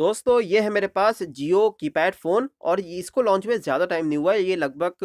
दोस्तों ये है मेरे पास जियो कीपैड फ़ोन और इसको लॉन्च में ज़्यादा टाइम नहीं हुआ है ये लगभग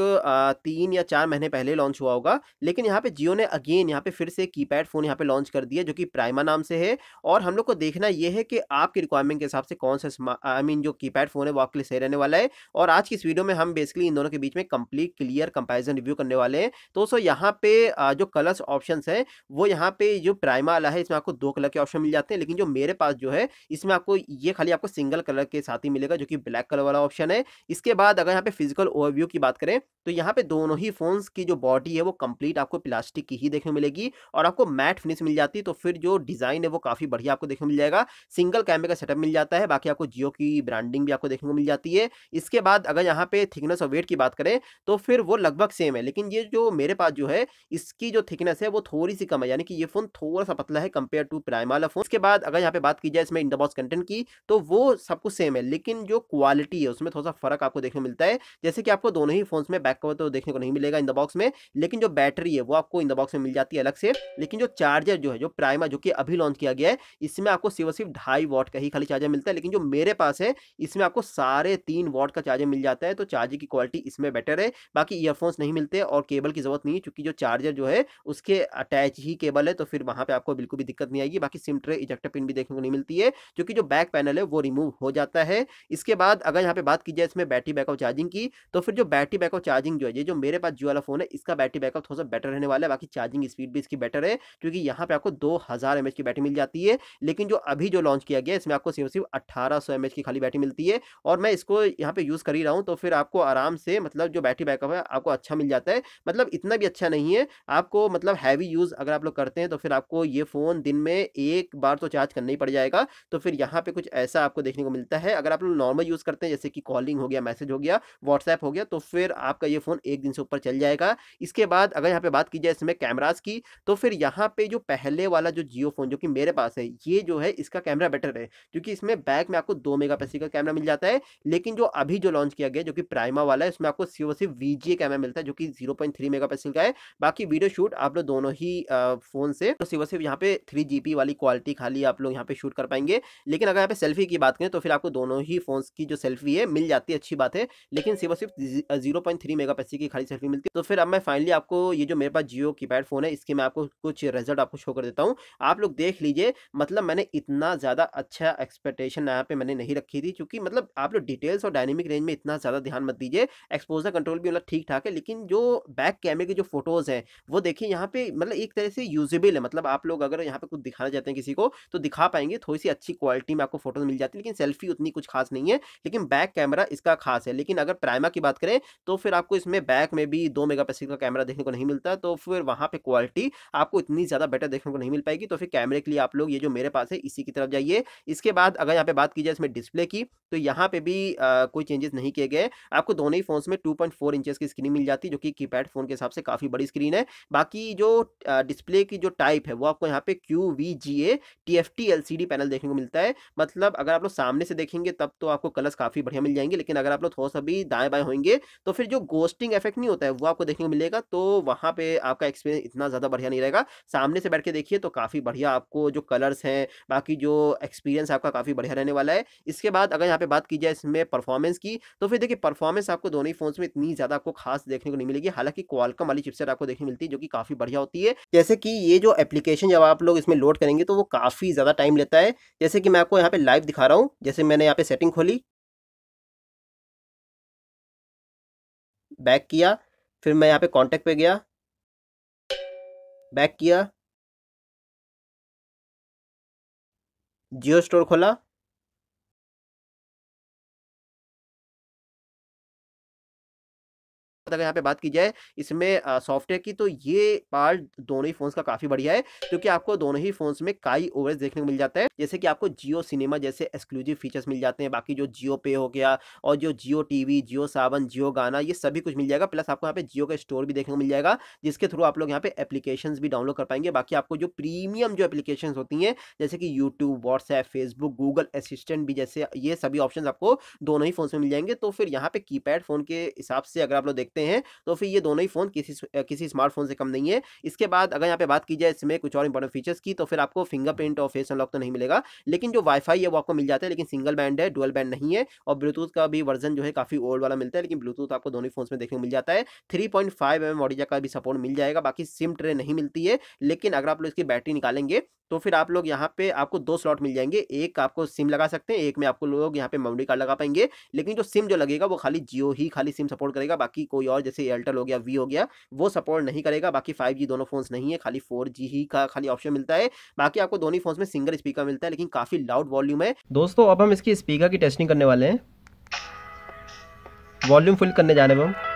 तीन या चार महीने पहले लॉन्च हुआ होगा लेकिन यहाँ पे जियो ने अगेन यहाँ पे फिर से कीपैड फ़ोन यहाँ पे लॉन्च कर दिया जो कि प्राइमा नाम से है और हम लोग को देखना ये है कि आपकी रिक्वायरमेंट के हिसाब से कौन सा आई मीन जो कीपैड फ़ोन है वो आपके लिए सही रहने वाला है और आज की इस वीडियो में हम बेसिकली इन दोनों के बीच में कम्प्लीट क्लियर कंपेरिजन रिव्यू करने वाले हैं तो सो यहाँ पे जो कलर्स ऑप्शन है वो यहाँ पे जो प्राइमा वाला है इसमें आपको दो कलर के ऑप्शन मिल जाते हैं लेकिन जो मेरे पास जो है इसमें आपको ये खाली आपको सिंगल कलर के साथ ही मिलेगा जो कि ब्लैक कलर वाला ऑप्शन है इसके बाद अगर यहाँ पे फिजिकल ओवरव्यू की बात करें तो यहाँ पे दोनों ही फोन्स की जो बॉडी है वो कंप्लीट आपको प्लास्टिक की ही देखने मिलेगी और आपको मैट फिनिश मिल जाती है तो फिर जो डिज़ाइन है वो काफ़ी बढ़िया आपको देखने मिल जाएगा सिंगल कैमरे का सेटअप मिल जाता है बाकी आपको जियो की ब्रांडिंग भी आपको देखने को मिल जाती है इसके बाद अगर यहाँ पे थिकनेस और वेट की बात करें तो फिर वो लगभग सेम है लेकिन ये जो मेरे पास जो है इसकी जो थिकनेस है वो थोड़ी सी कम है यानी कि ये फोन थोड़ा सा पतला है कंपेयर टू प्राइम वाला फोन इसके बाद अगर यहाँ पे बात की जाए इसमें इंडोबॉक्स कंटेंट की तो वो सब कुछ सेम है लेकिन जो क्वालिटी है उसमें थोड़ा सा फर्क आपको देखने मिलता है जैसे कि आपको दोनों ही फोन में बैक कवर तो देखने को नहीं मिलेगा इन द बॉक्स में लेकिन जो बैटरी है वो आपको इन द बॉक्स में मिल जाती है अलग से लेकिन जो चार्जर जो है जो प्राइमा जो कि अभी लॉन्च किया गया है इसमें आपको सिर्फ सिर्फ ढाई वॉट का ही खाली चार्जर मिलता है लेकिन जो मेरे पास है इसमें आपको सारे तीन वॉट का चार्जर मिल जाता है तो चार्जर की क्वालिटी इसमें बेटर है बाकी ईयरफोन्स नहीं मिलते और केबल की जरूरत नहीं है क्योंकि जो चार्जर जो है उसके अटैच ही केबल है तो फिर वहाँ पर आपको बिल्कुल भी दिक्कत नहीं आएगी बाकी सिम ट्रे इजेक्टर पिन भी देखने को नहीं मिलती है क्योंकि जो बैक पैनल है वो रिमूव हो जाता है इसके बाद अगर यहाँ पे बात की जाए इसमें बैटरी बैकअप चार्जिंग की तो फिर जो बैटरी बैकअप चार्जिंग जो है ये जो मेरे पास जो वाला फोन है इसका बैटरी बैकअप थोड़ा सा बेटर रहने वाला है बाकी चार्जिंग स्पीड भी इसकी बेटर है क्योंकि यहाँ पे आपको दो हज़ार की बैटरी मिल जाती है लेकिन जो अभी जो लॉन्च किया गया इसमें आपको सिर्फ सिर्फ अट्ठारह सौ की खाली बैटरी मिलती है और मैं इसको यहाँ पे यूज़ कर ही रहा हूँ तो फिर आपको आराम से मतलब जो बैटरी बैकअप है आपको अच्छा मिल जाता है मतलब इतना भी अच्छा नहीं है आपको मतलब हैवी यूज़ अगर आप लोग करते हैं तो फिर आपको ये फ़ोन दिन में एक बार तो चार्ज करना ही पड़ जाएगा तो फिर यहाँ पे कुछ ऐसा आपको देखने को मिलता है अगर आप लोग नॉर्मल यूज़ करते हैं जैसे कि कॉलिंग हो गया मैसेज हो गया व्हाट्सएप हो गया तो फिर आपका ये फ़ोन एक दिन से ऊपर चल जाएगा इसके बाद अगर यहाँ पर बात की जाए इसमें कैमराज की तो फिर यहाँ पर जो पहले वाला जो जियो फ़ोन जो कि मेरे पास है ये जो है इसका कैमरा बेटर है क्योंकि इसमें बैक में आपको दो मेगा का कैमरा मिल जाता है लेकिन जो अभी जो लॉन्च किया गया जो कि प्राइमा वाला है उसमें आपको सिर्फ सिर्फ वी कैमरा मिलता है जो कि जीरो पॉइंट का है बाकी वीडियो शूट आप लोग दोनों ही फ़ोन से तो सिर्फ सिर्फ यहाँ पे थ्री वाली क्वालिटी खाली आप लोग यहाँ पे शूट कर पाएंगे लेकिन अगर यहाँ पे सेल्फी की बात करें तो फिर आपको दोनों ही फोन की जो सेल्फी है मिल जाती है अच्छी बात है लेकिन सिर्फ सिर्फ जीरो पॉइंट थ्री मेगा की खाली सेल्फी मिलती है तो फिर अब मैं फाइनली आपको ये जो मेरे पास जियो कीपैड फोन है इसके मैं आपको कुछ रिजल्ट आपको शो कर देता हूँ आप लोग देख लीजिए मतलब मैंने इतना ज़्यादा अच्छा एक्सपेक्टेशन यहाँ पे मैंने नहीं रखी थी क्योंकि मतलब आप लोग डिटेल्स और डायनेमिक रेंज में इतना ज़्यादा ध्यान मत दीजिए एक्सपोजर कंट्रोल भी मतलब ठीक ठाक है लेकिन जो बैक कैमरे के जो फोटोज़ हैं वो देखिए यहाँ पे मतलब एक तरह से यूजेबल है मतलब आप लोग अगर यहाँ पे कुछ दिखाना चाहते हैं किसी को तो दिखा पाएंगे थोड़ी सी अच्छी क्वालिटी में आपको फोटोज मिल जाती जाती है लेकिन सेल्फी उतनी कुछ खास नहीं है लेकिन बैक कैमरा इसका खास है लेकिन अगर प्राइमा की बात करें तो फिर आपको इसमें बैक में भी दो मेगा का कैमरा देखने को नहीं मिलता तो फिर वहाँ पर क्वालिटी आपको इतनी ज़्यादा बेटर देखने को नहीं मिल पाएगी तो फिर कैमरे के लिए आप लोग ये जो मेरे पास है इसी की तरफ जाइए इसके बाद अगर यहाँ पर बात की जाए इसमें डिस्प्ले की तो यहाँ पर भी कोई चेंजेस नहीं किए गए आपको दोनों ही फोन्स में टू पॉइंट की स्क्रीन मिल जाती है जो कि कीपैड फोन के हिसाब से काफ़ी बड़ी स्क्रीन है बाकी जो डिस्प्ले की जो टाइप है वो आपको यहाँ पे Q V G A T F T L C D panel देखने को मिलता है मतलब अगर आप लोग सामने से देखेंगे तब तो आपको कलर्स काफ़ी बढ़िया मिल जाएंगे लेकिन अगर आप लोग थोड़ा सा भी दाएं बाएं होंगे तो फिर जो गोस्टिंग इफेक्ट नहीं होता है वो आपको देखने को मिलेगा तो वहां पे आपका एक्सपीरियंस इतना ज़्यादा बढ़िया नहीं रहेगा सामने से बैठ के देखिए तो काफ़ी बढ़िया आपको जो कलर्स हैं बाकी जो एक्सपीरियंस आपका काफ़ी बढ़िया रहने वाला है इसके बाद अगर यहाँ पे बात की जाए इसमें परफॉर्मेंस की तो फिर देखिए परफॉर्मेंस आपको दोनों ही फोन में इतनी ज़्यादा आपको खास देखने को नहीं मिलेगी हालांकि क्वालकम वाली चिपसेट आपको देखने मिलती है जो कि काफ़ी बढ़िया होती है जैसे कि ये जो एप्लीकेशन जब आप लोग इसमें लोड करेंगे तो वो काफ़ी ज़्यादा टाइम लेता है जैसे कि मैं आपको यहाँ पे लाइव दिखा रहा हूँ जैसे मैंने यहाँ पे सेटिंग खोली बैक किया फिर मैं यहाँ पे कॉन्टैक्ट पे गया बैक किया जियो स्टोर खोला अगर यहाँ पे बात की जाए इसमें सॉफ्टवेयर की तो ये पार्ट दोनों ही फोन्स का काफ़ी बढ़िया है क्योंकि तो आपको दोनों ही फोन्स में काई ओवर देखने को मिल जाता है जैसे कि आपको जियो सिनेमा जैसे एक्सक्लूसिव फीचर्स मिल जाते हैं बाकी जो जियो पे हो गया और जो जियो टीवी जियो सावन जियो गाना ये सभी कुछ मिल जाएगा प्लस आपको यहाँ पे जियो का स्टोर भी देखने को मिल जाएगा जिसके थ्रू आप लोग यहाँ पे एप्लीकेशन भी डाउनलोड कर पाएंगे बाकी आपको जो प्रीमियम जो एप्लीकेशन होती है जैसे कि YouTube WhatsApp Facebook Google assistant भी जैसे ये सभी ऑप्शन आपको दोनों ही फोन में मिल जाएंगे तो फिर यहाँ पे की फोन के हिसाब से अगर आप लोग देखते सकते हैं तो फिर ये दोनों ही फ़ोन किसी किसी स्मार्टफोन से कम नहीं है इसके बाद अगर यहाँ पे बात की जाए इसमें कुछ और इंपॉर्टेंट फीचर्स की तो फिर आपको फिंगरप्रिंट और फेस अनलॉक तो नहीं मिलेगा लेकिन जो वाईफाई है वो आपको मिल जाता है लेकिन सिंगल बैंड है डुअल बैंड नहीं है और ब्लूटूथ का भी वर्जन जो है काफ़ी ओल्ड वाला मिलता है लेकिन ब्लूटूथ आपको दोनों फोन में देखने को मिल जाता है थ्री पॉइंट फाइव का भी सपोर्ट मिल जाएगा बाकी सिम ट्रे नहीं मिलती है लेकिन अगर आप लोग इसकी बैटरी निकालेंगे तो फिर आप लोग यहाँ पे आपको दो स्लॉट मिल जाएंगे एक आपको सिम लगा सकते हैं एक में आपको लोग यहाँ पे मेमोरी कार्ड लगा पाएंगे लेकिन जो सिम जो लगेगा वो खाली जियो ही खाली सिम सपोर्ट करेगा बाकी कोई कोई और जैसे एयरटेल हो गया वी हो गया वो सपोर्ट नहीं करेगा बाकी फाइव दोनों फोन्स नहीं है खाली फोर ही का खाली ऑप्शन मिलता है बाकी आपको दोनों फोन में सिंगल स्पीकर मिलता है लेकिन काफ़ी लाउड वॉल्यूम है दोस्तों अब हम इसकी स्पीकर की टेस्टिंग करने वाले हैं वॉल्यूम फुल करने जा रहे हैं हम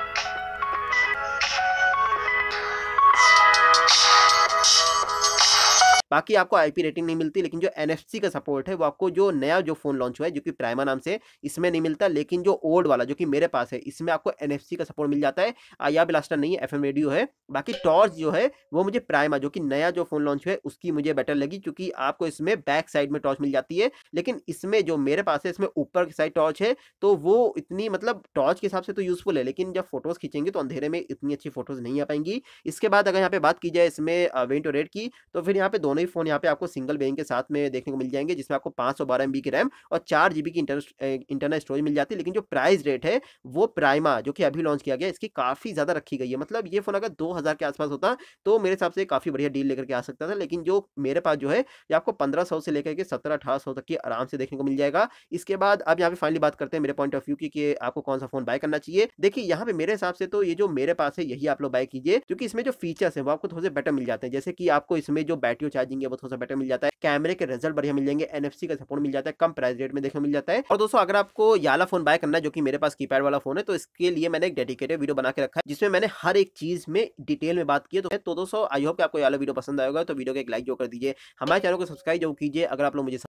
बाकी आपको आईपी रेटिंग नहीं मिलती लेकिन जो एनएफसी का सपोर्ट है वो आपको जो नया जो फ़ोन लॉन्च हुआ है जो कि प्राइमा नाम से इसमें नहीं मिलता लेकिन जो ओल्ड वाला जो कि मेरे पास है इसमें आपको एन का सपोर्ट मिल जाता है आया ब्लास्टर नहीं है एफ रेडियो है बाकी टॉर्च जो है वो मुझे प्राइमा जो कि नया जो फ़ोन लॉन्च हुआ है उसकी मुझे बेटर लगी क्योंकि आपको इसमें बैक साइड में टॉर्च मिल जाती है लेकिन इसमें जो मेरे पास है इसमें ऊपर की साइड टॉर्च है तो वो इतनी मतलब टॉर्च के हिसाब से तो यूज़फुल है लेकिन जब फोटोज़ खींचेंगे तो अंधेरे में इतनी अच्छी फोटोज़ नहीं आ पाएंगी इसके बाद अगर यहाँ पे बात की जाए इसमें वेंटो रेड की तो फिर यहाँ पे दोनों सभी फोन यहाँ पे आपको सिंगल बैंक के साथ में देखने को मिल जाएंगे जिसमें आपको पाँच सौ बारह की रैम और चार की इंटरनल स्टोरेज मिल जाती है लेकिन जो प्राइस रेट है वो प्राइमा जो कि अभी लॉन्च किया गया इसकी काफ़ी ज़्यादा रखी गई है मतलब ये फोन अगर दो के आसपास होता तो मेरे हिसाब से काफ़ी बढ़िया डील लेकर के आ सकता था लेकिन जो मेरे पास जो है ये आपको पंद्रह से लेकर के सत्रह अठारह तक की आराम से देखने को मिल जाएगा इसके बाद अब यहाँ पे फाइनली बात करते हैं मेरे पॉइंट ऑफ व्यू की आपको कौन सा फोन बाय करना चाहिए देखिए यहाँ पे मेरे हिसाब से तो ये जो मेरे पास है यही आप लोग बाय कीजिए क्योंकि इसमें जो फीचर्स है वो आपको थोड़े बेटर मिल जाते हैं जैसे कि आपको इसमें जो बैटरी चार्जिंग है वो थोड़ा सा बेटर मिल जाता है कैमरे के रिजल्ट बढ़िया मिल जाएंगे एनएफसी का सपोर्ट मिल जाता है कम प्राइस रेट में देखने मिल जाता है और दोस्तों अगर आपको याला फोन बाय करना है जो कि मेरे पास कीपैड वाला फोन है तो इसके लिए मैंने एक डेडिकेटेड वीडियो बना के रखा है जिसमें मैंने हर एक चीज में डिटेल में बात की है तो, तो दोस्तों आई होप आपको याला वीडियो पसंद आएगा तो वीडियो को एक लाइक जो कर दीजिए हमारे चैनल को सब्सक्राइब जो कीजिए अगर आप लोग मुझे